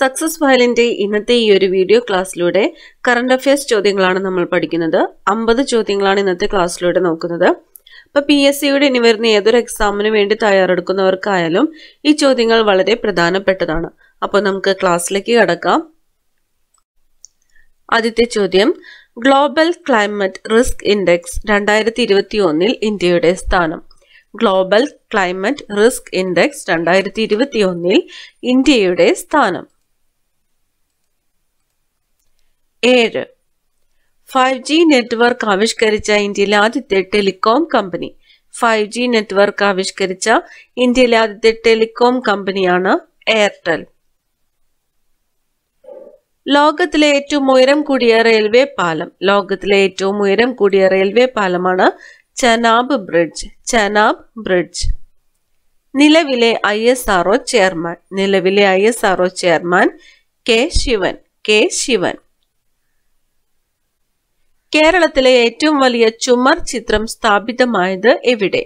success ഫയലിൻ്റെ ഇന്നത്തെ ഈ ഒരു വീഡിയോ ക്ലാസ്സിലൂടെ കറണ്ട് അഫയേഴ്സ് ചോദ്യങ്ങളാണ് നമ്മൾ പഠിക്കുന്നത് അമ്പത് ചോദ്യങ്ങളാണ് ഇന്നത്തെ ക്ലാസ്സിലൂടെ നോക്കുന്നത് അപ്പോൾ പി എസ് സിയുടെ ഇനി വരുന്ന ഏതൊരു എക്സാമിന് വേണ്ടി തയ്യാറെടുക്കുന്നവർക്കായാലും ഈ ചോദ്യങ്ങൾ വളരെ പ്രധാനപ്പെട്ടതാണ് അപ്പോൾ നമുക്ക് ക്ലാസ്സിലേക്ക് കടക്കാം ആദ്യത്തെ ചോദ്യം ഗ്ലോബൽ ക്ലൈമറ്റ് റിസ്ക് ഇൻഡെക്സ് രണ്ടായിരത്തി ഇരുപത്തി ഒന്നിൽ ഇന്ത്യയുടെ സ്ഥാനം ഗ്ലോബൽ ക്ലൈമറ്റ് റിസ്ക് ഇൻഡെക്സ് രണ്ടായിരത്തി ഇരുപത്തിയൊന്നിൽ ഇന്ത്യയുടെ സ്ഥാനം ഏഴ് ഫൈവ് ജി നെറ്റ്വർക്ക് ആവിഷ്കരിച്ച ഇന്ത്യയിലെ ആദ്യത്തെ telecom company five G network ആവിഷ്കരിച്ച ഇന്ത്യയിലെ ആദ്യത്തെ ടെലികോം കമ്പനിയാണ് എയർടെൽ ലോകത്തിലെ ഏറ്റവും ഉയരം കൂടിയ റെയിൽവേ പാലം ലോകത്തിലെ ഏറ്റവും ഉയരം കൂടിയ റെയിൽവേ പാലമാണ് ചനാബ് ബ്രിഡ്ജ് ചനാബ് ബ്രിഡ്ജ് നിലവിലെ ഐ എസ് ആർഒ ചെയർമാൻ നിലവിലെ I S R O chairman K Sivan K Sivan കേരളത്തിലെ ഏറ്റവും വലിയ ചുമർ ചിത്രം സ്ഥാപിതമായത് എവിടെ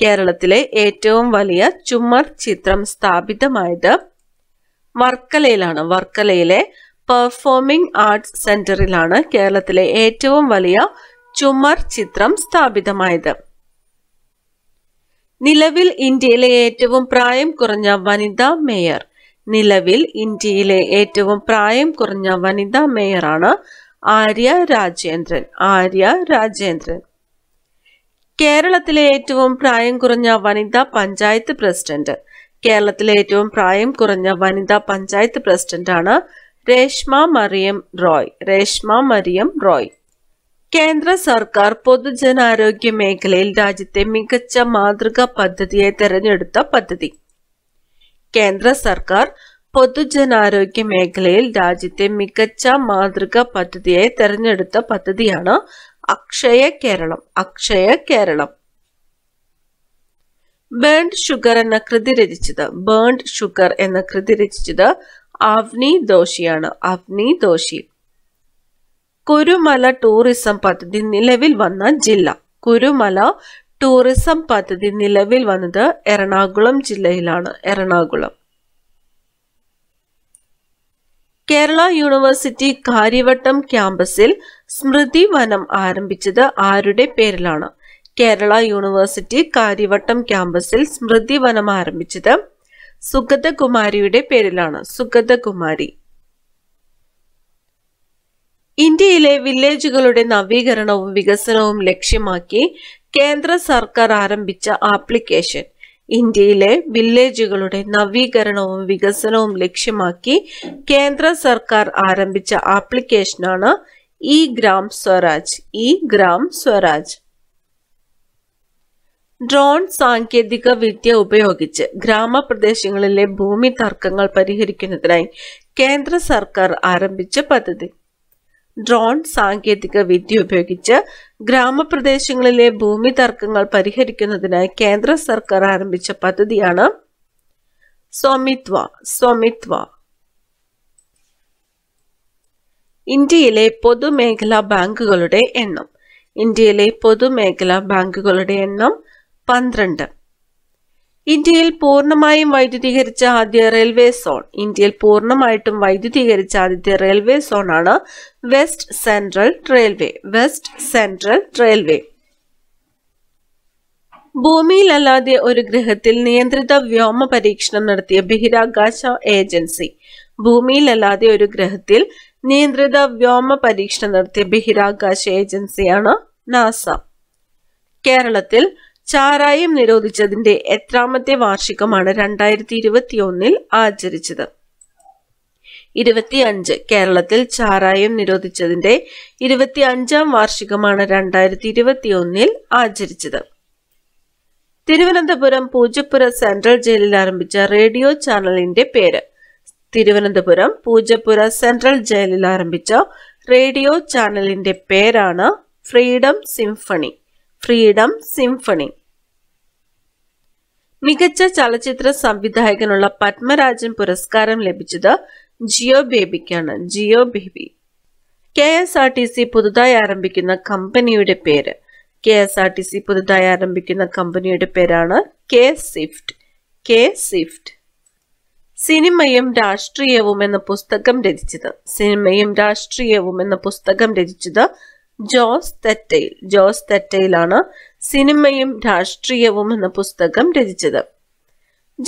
കേരളത്തിലെ ഏറ്റവും വലിയ ചുമർ ചിത്രം സ്ഥാപിതമായത് വർക്കലയിലാണ് വർക്കലയിലെ പെർഫോമിംഗ് ആർട്സ് സെന്ററിലാണ് കേരളത്തിലെ ഏറ്റവും വലിയ ചുമർ ചിത്രം സ്ഥാപിതമായത് നിലവിൽ ഇന്ത്യയിലെ ഏറ്റവും പ്രായം കുറഞ്ഞ വനിതാ മേയർ നിലവിൽ ഇന്ത്യയിലെ ഏറ്റവും പ്രായം കുറഞ്ഞ വനിതാ മേയറാണ് ആര്യ രാജേന്ദ്രൻ ആര്യ രാജേന്ദ്രൻ കേരളത്തിലെ ഏറ്റവും പ്രായം കുറഞ്ഞ വനിതാ പഞ്ചായത്ത് പ്രസിഡന്റ് കേരളത്തിലെ ഏറ്റവും പ്രായം കുറഞ്ഞ വനിതാ പഞ്ചായത്ത് പ്രസിഡന്റാണ് രേഷ്മ മറിയം റോയ് രേഷ്മ മറിയം റോയ് കേന്ദ്ര സർക്കാർ പൊതുജനാരോഗ്യ മേഖലയിൽ രാജ്യത്തെ മികച്ച മാതൃകാ പദ്ധതിയെ തെരഞ്ഞെടുത്ത പദ്ധതി കേന്ദ്ര സർക്കാർ പൊതുജനാരോഗ്യ മേഖലയിൽ രാജ്യത്തെ മികച്ച മാതൃക പദ്ധതിയായി തെരഞ്ഞെടുത്ത പദ്ധതിയാണ് അക്ഷയ കേരളം അക്ഷയ കേരളം ബേൺഡ് ഷുഗർ എന്ന കൃതി രചിച്ചത് ബേൺഡ് ഷുഗർ എന്ന കൃതി രചിച്ചത് അവ്നി ദോഷിയാണ് അവ്നി ദോഷി കുരുമല ടൂറിസം പദ്ധതി നിലവിൽ വന്ന ജില്ല കുരുമല ടൂറിസം പദ്ധതി നിലവിൽ വന്നത് എറണാകുളം ജില്ലയിലാണ് എറണാകുളം കേരള യൂണിവേഴ്സിറ്റി കാര്യവട്ടം ക്യാമ്പസിൽ സ്മൃതി വനം ആരംഭിച്ചത് ആരുടെ പേരിലാണ് കേരള യൂണിവേഴ്സിറ്റി കാര്യവട്ടം ക്യാമ്പസിൽ സ്മൃതി വനം ആരംഭിച്ചത് സുഗതകുമാരിയുടെ പേരിലാണ് സുഗതകുമാരി ഇന്ത്യയിലെ വില്ലേജുകളുടെ നവീകരണവും വികസനവും ലക്ഷ്യമാക്കി കേന്ദ്ര സർക്കാർ ആരംഭിച്ച ആപ്ലിക്കേഷൻ ഇന്ത്യയിലെ വില്ലേജുകളുടെ നവീകരണവും വികസനവും ലക്ഷ്യമാക്കി കേന്ദ്ര സർക്കാർ ആരംഭിച്ച ആപ്ലിക്കേഷനാണ് e Gram Swaraj e Gram Swaraj drone സാങ്കേതിക വിദ്യ ഉപയോഗിച്ച് ഗ്രാമപ്രദേശങ്ങളിലെ ഭൂമി തർക്കങ്ങൾ പരിഹരിക്കുന്നതിനായി കേന്ദ്ര സർക്കാർ ആരംഭിച്ച പദ്ധതി ഡ്രോൺ സാങ്കേതിക വിദ്യ ഉപയോഗിച്ച് ഗ്രാമപ്രദേശങ്ങളിലെ ഭൂമി തർക്കങ്ങൾ പരിഹരിക്കുന്നതിനായി കേന്ദ്ര സർക്കാർ ആരംഭിച്ച പദ്ധതിയാണ് സ്വമിത്വ സ്വമിത്വ ഇന്ത്യയിലെ പൊതുമേഖലാ ബാങ്കുകളുടെ എണ്ണം ഇന്ത്യയിലെ പൊതുമേഖലാ ബാങ്കുകളുടെ എണ്ണം പന്ത്രണ്ട് ഇന്ത്യയിൽ പൂർണ്ണമായും വൈദ്യുതീകരിച്ച ആദ്യ റെയിൽവേ സോൺ ഇന്ത്യയിൽ പൂർണ്ണമായിട്ടും വൈദ്യുതീകരിച്ച ആദ്യത്തെ റെയിൽവേ സോണാണ് west central railway west central railway ഭൂമിയിലല്ലാതെ ഒരു ഗ്രഹത്തിൽ നിയന്ത്രിത വ്യോമ പരീക്ഷണം നടത്തിയ ബഹിരാകാശ ഏജൻസി ഭൂമിയിലല്ലാതെ ഒരു ഗ്രഹത്തിൽ നിയന്ത്രിത വ്യോമ പരീക്ഷണം നടത്തിയ ബഹിരാകാശ ഏജൻസിയാണ് നാസ കേരളത്തിൽ ചാരായം നിരോധിച്ചതിന്റെ എത്രാമത്തെ വാർഷികമാണ് രണ്ടായിരത്തി ഒന്നിൽ ആചരിച്ചത് ഇരുപത്തിയഞ്ച് കേരളത്തിൽ ചാരായം നിരോധിച്ചതിന്റെ അഞ്ചാം വാർഷികമാണ് രണ്ടായിരത്തി ഒന്നിൽ ആചരിച്ചത് തിരുവനന്തപുരം പൂജപ്പുര സെൻട്രൽ ജയിലിൽ ആരംഭിച്ച റേഡിയോ ചാനലിന്റെ പേര് തിരുവനന്തപുരം പൂജപ്പുര സെൻട്രൽ ജയിലിൽ ആരംഭിച്ച റേഡിയോ ചാനലിന്റെ പേരാണ് ഫ്രീഡം സിംഫണി ഫ്രീഡം സിംഫണി മികച്ച ചലച്ചിത്ര സംവിധായകനുള്ള പത്മരാജൻ പുരസ്കാരം ലഭിച്ചത് ജിയോ ബേബിക്കാണ് Jeo Baby K S R T C പുതുതായി ആരംഭിക്കുന്ന കമ്പനിയുടെ പേര് K S R T C പുതുതായി ആരംഭിക്കുന്ന കമ്പനിയുടെ പേരാണ് കെ സിഫ്റ്റ് കെ സിഫ്റ്റ് സിനിമയും രാഷ്ട്രീയവും എന്ന പുസ്തകം രചിച്ചത് സിനിമയും രാഷ്ട്രീയവും എന്ന പുസ്തകം രചിച്ചത് ജോസ് തെറ്റയിൽ ജോസ് തെറ്റയിലാണ് സിനിമയും രാഷ്ട്രീയവും എന്ന പുസ്തകം രചിച്ചത്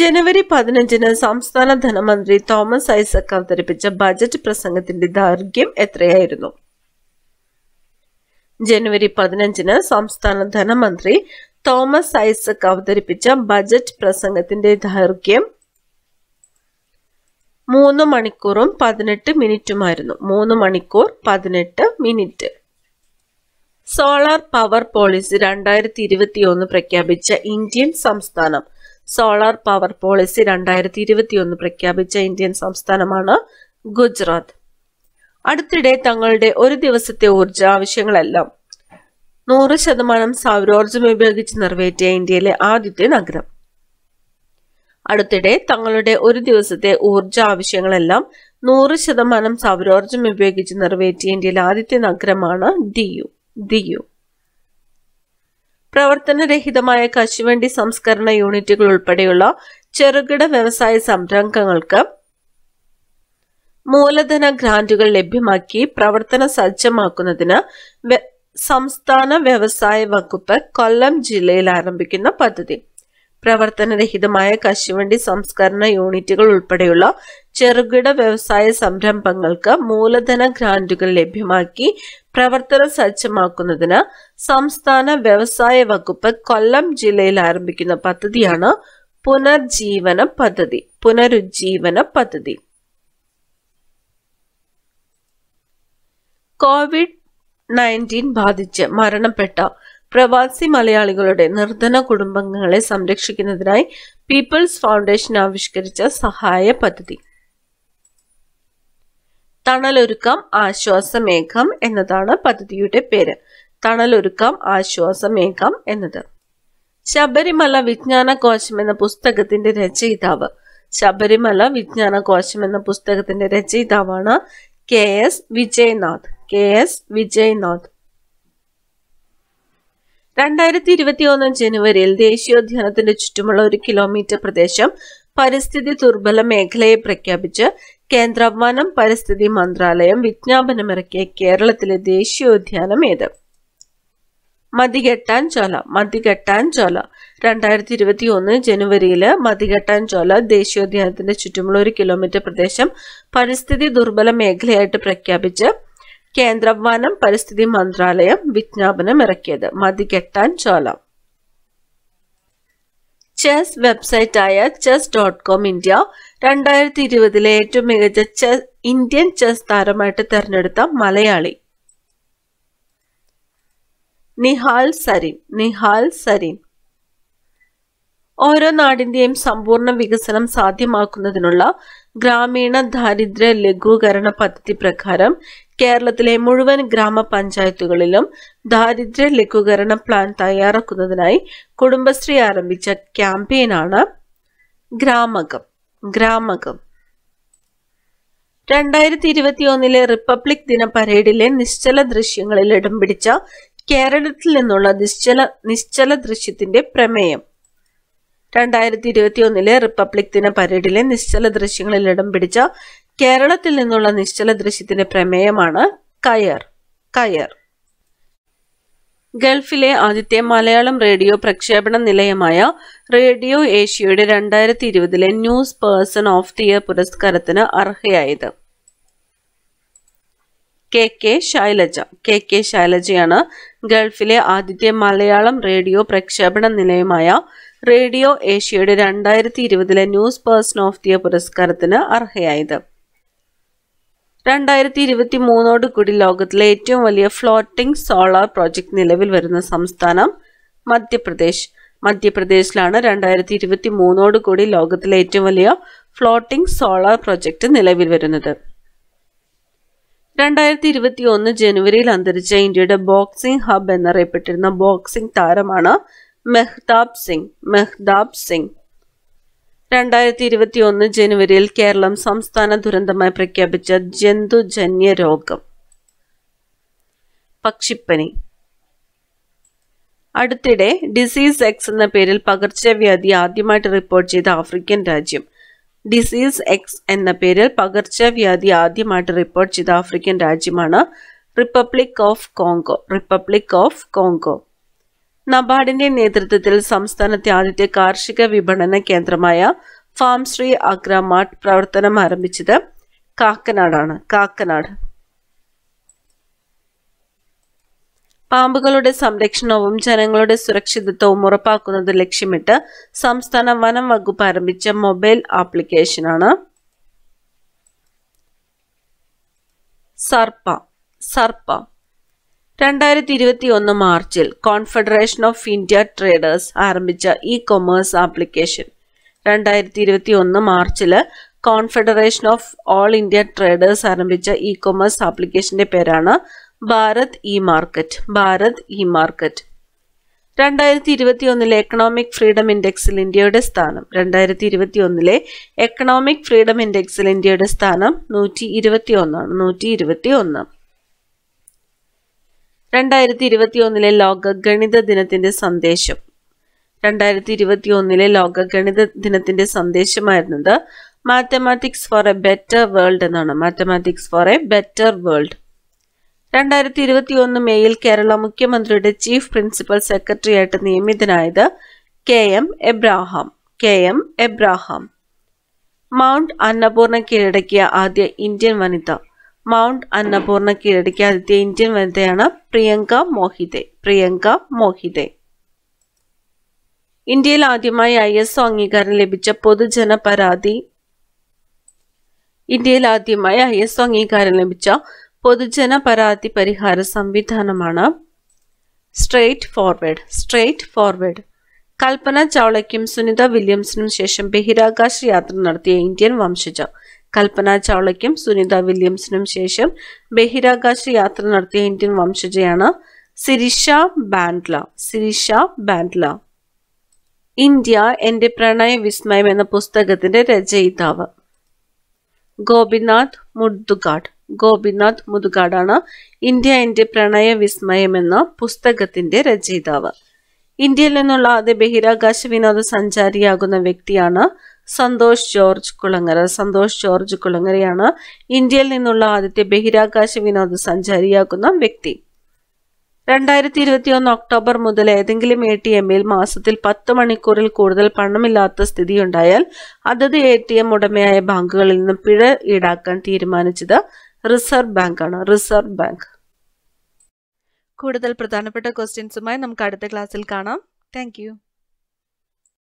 ജനുവരി പതിനഞ്ചിന് സംസ്ഥാന ധനമന്ത്രി തോമസ് ഐസക് അവതരിപ്പിച്ച ബജറ്റ് പ്രസംഗത്തിന്റെ ദൈർഘ്യം എത്രയായിരുന്നു ജനുവരി പതിനഞ്ചിന് സംസ്ഥാന ധനമന്ത്രി തോമസ് ഐസക് അവതരിപ്പിച്ച ബജറ്റ് പ്രസംഗത്തിന്റെ ദൈർഘ്യം മൂന്ന് മണിക്കൂറും പതിനെട്ട് മിനിറ്റുമായിരുന്നു മൂന്ന് മണിക്കൂർ പതിനെട്ട് മിനിറ്റ് സോളാർ പവർ പോളിസി രണ്ടായിരത്തി ഒന്ന് പ്രഖ്യാപിച്ച ഇന്ത്യൻ സംസ്ഥാനം സോളാർ പവർ പോളിസി രണ്ടായിരത്തി ഒന്ന് പ്രഖ്യാപിച്ച ഇന്ത്യൻ സംസ്ഥാനമാണ് ഗുജറാത്ത് അടുത്തിടെ തങ്ങളുടെ ഒരു ദിവസത്തെ ഊർജ ആവശ്യങ്ങളെല്ലാം നൂറ് ശതമാനം സൗരോർജം ഉപയോഗിച്ച് നിറവേറ്റിയ ഇന്ത്യയിലെ ആദ്യത്തെ നഗരം അടുത്തിടെ തങ്ങളുടെ ഒരു ദിവസത്തെ ഊർജ ആവശ്യങ്ങളെല്ലാം നൂറ് ശതമാനം സൗരോർജം ഉപയോഗിച്ച് നിറവേറ്റിയ ഇന്ത്യയിലെ ആദ്യത്തെ നഗരമാണ് ഡിയു ദിയു പ്രവർത്തനരഹിതമായ കശുവണ്ടി സംസ്കരണ യൂണിറ്റുകൾ ഉൾപ്പെടെയുള്ള ചെറുകിട വ്യവസായ സംരംഭങ്ങൾക്ക് മൂലധന ഗ്രാന്റുകൾ ലഭ്യമാക്കി പ്രവർത്തന സജ്ജമാക്കുന്നതിന് സംസ്ഥാന വ്യവസായ വകുപ്പ് കൊല്ലം ജില്ലയിൽ ആരംഭിക്കുന്ന പദ്ധതി പ്രവർത്തനരഹിതമായ കശുവണ്ടി സംസ്കരണ യൂണിറ്റുകൾ ഉൾപ്പെടെയുള്ള ചെറുകിട വ്യവസായ സംരംഭങ്ങൾക്ക് മൂലധന ഗ്രാന്റുകൾ ലഭ്യമാക്കി പ്രവർത്തന സജ്ജമാക്കുന്നതിന് സംസ്ഥാന വ്യവസായ വകുപ്പ് കൊല്ലം ജില്ലയിൽ ആരംഭിക്കുന്ന പദ്ധതിയാണ് പുനർജീവന പദ്ധതി പുനരുജ്ജീവന പദ്ധതി കോവിഡ് നയൻറ്റീൻ ബാധിച്ച് മരണപ്പെട്ട പ്രവാസി മലയാളികളുടെ നിർധന കുടുംബങ്ങളെ സംരക്ഷിക്കുന്നതിനായി പീപ്പിൾസ് ഫൗണ്ടേഷൻ ആവിഷ്കരിച്ച സഹായ പദ്ധതി തണലൊരുക്കം ആശ്വാസമേഘം എന്നതാണ് പദ്ധതിയുടെ പേര് തണലൊരുക്കം ആശ്വാസമേഘം എന്നത് ശബരിമല വിജ്ഞാന കോശം എന്ന പുസ്തകത്തിന്റെ രചയിതാവ് ശബരിമല വിജ്ഞാന കോശം എന്ന പുസ്തകത്തിന്റെ രചയിതാവാണ് K S Vijayanath K S Vijayanath രണ്ടായിരത്തി ഒന്ന് ജനുവരിയിൽ ദേശീയോദ്യാനത്തിന്റെ ചുറ്റുമുള്ള ഒരു കിലോമീറ്റർ പ്രദേശം പരിസ്ഥിതി ദുർബല മേഖലയെ പ്രഖ്യാപിച്ച് കേന്ദ്ര വനം പരിസ്ഥിതി മന്ത്രാലയം വിജ്ഞാപനമിറക്കിയ കേരളത്തിലെ ദേശീയോദ്യാനം ഏത് മതികെട്ടാൻചോല മതികെട്ടാൻചോല രണ്ടായിരത്തി ഇരുപത്തി ഒന്ന് ജനുവരിയിൽ മതികെട്ടാൻചോല ദേശീയോദ്യാനത്തിന്റെ ചുറ്റുമുള്ള ഒരു കിലോമീറ്റർ പ്രദേശം പരിസ്ഥിതി ദുർബല മേഖലയായിട്ട് പ്രഖ്യാപിച്ച് കേന്ദ്ര വനം പരിസ്ഥിതി മന്ത്രാലയം വിജ്ഞാപനം ഇറക്കിയത് മതികെട്ടാൻ ചോലം ചെസ് വെബ്സൈറ്റായ ചെസ് ഡോട്ട് കോം ഇന്ത്യ രണ്ടായിരത്തി ഇരുപതിലെ ഏറ്റവും മികച്ച ചെസ് ഇന്ത്യൻ ചെസ് താരമായിട്ട് തെരഞ്ഞെടുത്ത മലയാളി നിഹാൽ സരീം നിഹാൽ സരീം ഓരോ നാടിന്റെയും സമ്പൂർണ്ണ വികസനം സാധ്യമാക്കുന്നതിനുള്ള ഗ്രാമീണ ദാരിദ്ര്യ ലഘൂകരണ പദ്ധതി പ്രകാരം കേരളത്തിലെ മുഴുവൻ ഗ്രാമപഞ്ചായത്തുകളിലും ദാരിദ്ര്യ ലഘൂകരണ പ്ലാൻ തയ്യാറാക്കുന്നതിനായി കുടുംബശ്രീ ആരംഭിച്ച ക്യാമ്പയിനാണ് ഗ്രാമകം ഗ്രാമകം രണ്ടായിരത്തി ഇരുപത്തിയൊന്നിലെ റിപ്പബ്ലിക് ദിന പരേഡിലെ നിശ്ചല ദൃശ്യങ്ങളിൽ ഇടം പിടിച്ച കേരളത്തിൽ നിന്നുള്ള നിശ്ചല നിശ്ചല ദൃശ്യത്തിന്റെ പ്രമേയം രണ്ടായിരത്തി ഇരുപത്തി ഒന്നിലെ റിപ്പബ്ലിക് ദിന പരേഡിലെ നിശ്ചല ദൃശ്യങ്ങളിൽ ഇടം പിടിച്ച കേരളത്തിൽ നിന്നുള്ള നിശ്ചല ദൃശ്യത്തിന്റെ പ്രമേയമാണ് കയർ കയർ ഗൾഫിലെ ആദ്യത്തെ മലയാളം റേഡിയോ പ്രക്ഷേപണ നിലയമായ റേഡിയോ ഏഷ്യയുടെ രണ്ടായിരത്തി ഇരുപതിലെ news person of the year പുരസ്കാരത്തിന് അർഹയായത് K K Shailaja K K ശൈലജയാണ് ഗൾഫിലെ ആദ്യത്തെ മലയാളം റേഡിയോ പ്രക്ഷേപണ നിലയമായ റേഡിയോ ഏഷ്യയുടെ രണ്ടായിരത്തി ഇരുപതിലെ ന്യൂസ് പേഴ്സൺ ഓഫ് ദി പുരസ്കാരത്തിന് അർഹയായത് രണ്ടായിരത്തി ഇരുപത്തി മൂന്നോട് കൂടി ലോകത്തിലെ ഏറ്റവും വലിയ ഫ്ലോട്ടിംഗ് സോളാർ പ്രോജക്റ്റ് നിലവിൽ വരുന്ന സംസ്ഥാനം മധ്യപ്രദേശ് മധ്യപ്രദേശിലാണ് രണ്ടായിരത്തി ഇരുപത്തി മൂന്നോട് കൂടി ലോകത്തിലെ ഏറ്റവും വലിയ ഫ്ലോട്ടിംഗ് സോളാർ പ്രോജക്റ്റ് നിലവിൽ വരുന്നത് രണ്ടായിരത്തി ഇരുപത്തി ഒന്ന് ജനുവരിയിൽ അന്തരിച്ച ഇന്ത്യയുടെ ബോക്സിംഗ് ഹബ് എന്നറിയപ്പെട്ടിരുന്ന ബോക്സിംഗ് താരമാണ് മെഹ്താബ് സിംഗ് മെഹ്താബ് സിംഗ് രണ്ടായിരത്തി ഇരുപത്തി ഒന്ന് ജനുവരിയിൽ കേരളം സംസ്ഥാന ദുരന്തമായി പ്രഖ്യാപിച്ച ജന്തുജന്യ രോഗം പക്ഷിപ്പനി അടുത്തിടെ ഡിസീസ് എക്സ് എന്ന പേരിൽ പകർച്ചവ്യാധി ആദ്യമായിട്ട് റിപ്പോർട്ട് ചെയ്ത ആഫ്രിക്കൻ രാജ്യം ഡിസീസ് എക്സ് എന്ന പേരിൽ പകർച്ചവ്യാധി ആദ്യമായിട്ട് റിപ്പോർട്ട് ചെയ്ത ആഫ്രിക്കൻ രാജ്യമാണ് Republic of Congo Republic of Congo നബാർഡിന്റെ നേതൃത്വത്തിൽ സംസ്ഥാനത്തെ ആദ്യത്തെ കാർഷിക വിപണന കേന്ദ്രമായ ഫാം ശ്രീ അഗ്രാമാർട്ട് പ്രവർത്തനം ആരംഭിച്ചത് കാക്കനാടാണ് കാക്കനാട് പാമ്പുകളുടെ സംരക്ഷണവും ജനങ്ങളുടെ സുരക്ഷിതത്വവും ഉറപ്പാക്കുന്നത് ലക്ഷ്യമിട്ട് സംസ്ഥാന വനം വകുപ്പ് ആരംഭിച്ച മൊബൈൽ ആപ്ലിക്കേഷനാണ് സർപ്പ സർപ്പ രണ്ടായിരത്തി ഇരുപത്തി ഒന്ന് മാർച്ചിൽ കോൺഫെഡറേഷൻ ഓഫ് ഇന്ത്യ ട്രേഡേഴ്സ് ആരംഭിച്ച ഇ കൊമേഴ്സ് ആപ്ലിക്കേഷൻ രണ്ടായിരത്തി ഇരുപത്തി ഒന്ന് മാർച്ചിൽ Confederation of All India Traders ആരംഭിച്ച ഇ കൊമേഴ്സ് ആപ്ലിക്കേഷന്റെ പേരാണ് Bharat e market Bharat e market രണ്ടായിരത്തി ഇരുപത്തി ഒന്നിലെ എക്കണോമിക് ഫ്രീഡം ഇൻഡെക്സിൽ ഇന്ത്യയുടെ സ്ഥാനം രണ്ടായിരത്തി ഇരുപത്തി ഒന്നിലെ എക്കണോമിക് ഫ്രീഡം ഇൻഡെക്സിൽ ഇന്ത്യയുടെ സ്ഥാനം നൂറ്റി ഇരുപത്തി ഒന്നാണ് നൂറ്റി ഇരുപത്തി ഒന്ന് രണ്ടായിരത്തി ഇരുപത്തിയൊന്നിലെ ലോക ഗണിത ദിനത്തിന്റെ സന്ദേശം രണ്ടായിരത്തി ഇരുപത്തിയൊന്നിലെ ലോക ഗണിത ദിനത്തിന്റെ സന്ദേശമായിരുന്നത് mathematics for a better world എന്നാണ് mathematics for a better world രണ്ടായിരത്തി ഇരുപത്തിയൊന്ന് മേയിൽ കേരള മുഖ്യമന്ത്രിയുടെ ചീഫ് പ്രിൻസിപ്പൽ സെക്രട്ടറി ആയിട്ട് നിയമിതനായത് K M Abraham K M Abraham Mount Annapurna കീഴടക്കിയ ആദ്യ ഇന്ത്യൻ വനിത മൗണ്ട് അന്നപൂർണ കീഴടക്കി ആദ്യത്തെ ഇന്ത്യൻ വനിതയാണ് പ്രിയങ്ക മോഹിതെ പ്രിയങ്ക മോഹിതെ ഇന്ത്യയിൽ ആദ്യമായി ഐ എസ് അംഗീകാരം ലഭിച്ച പൊതുജന പരാതി ഇന്ത്യയിൽ ആദ്യമായി ഐ എസ് അംഗീകാരം ലഭിച്ച പൊതുജന പരാതി പരിഹാര സംവിധാനമാണ് straight forward straight forward Kalpana ചാവളയ്ക്കും സുനിത വില്യംസിനും ശേഷം ബഹിരാകാശ യാത്ര നടത്തിയ ഇന്ത്യൻ വംശജ കൽപ്പന ചാവളയ്ക്കും സുനിത വില്യംസിനും ശേഷം ബഹിരാകാശ യാത്ര നടത്തിയ ഇന്ത്യൻ വംശജയാണ് സിരിഷ ബാൻഡ്ല സിരിഷ ബാൻഡ്ല ഇന്ത്യ എന്റെ പ്രണയ വിസ്മയം എന്ന പുസ്തകത്തിന്റെ രചയിതാവ് ഗോപിനാഥ് മുദ്ദുഗാഡ് ഗോപിനാഥ് മുദുഗാഡാണ് ഇന്ത്യ എന്റെ പ്രണയ വിസ്മയം എന്ന പുസ്തകത്തിന്റെ രചയിതാവ് ഇന്ത്യയിൽ നിന്നുള്ള ആദ്യ ബഹിരാകാശ വിനോദസഞ്ചാരിയാകുന്ന വ്യക്തിയാണ് സന്തോഷ് ജോർജ് കുളങ്ങര സന്തോഷ് ജോർജ് കുളങ്ങരയാണ് ഇന്ത്യയിൽ നിന്നുള്ള ആദ്യത്തെ ബഹിരാകാശ വിനോദസഞ്ചാരിയാക്കുന്ന വ്യക്തി രണ്ടായിരത്തി ഇരുപത്തിയൊന്ന് ഒക്ടോബർ മുതൽ ഏതെങ്കിലും എ ടി എമ്മിൽ മാസത്തിൽ പത്ത് മണിക്കൂറിൽ കൂടുതൽ പണമില്ലാത്ത സ്ഥിതിയുണ്ടായാൽ അതത് എ ടി എം ഉടമയായ ബാങ്കുകളിൽ നിന്ന് പിഴ ഈടാക്കാൻ തീരുമാനിച്ചത് റിസർവ് ബാങ്കാണ് റിസർവ് ബാങ്ക് കൂടുതൽ പ്രധാനപ്പെട്ട ക്വസ്റ്റ്യൻസുമായി നമുക്ക് അടുത്ത ക്ലാസ്സിൽ കാണാം താങ്ക്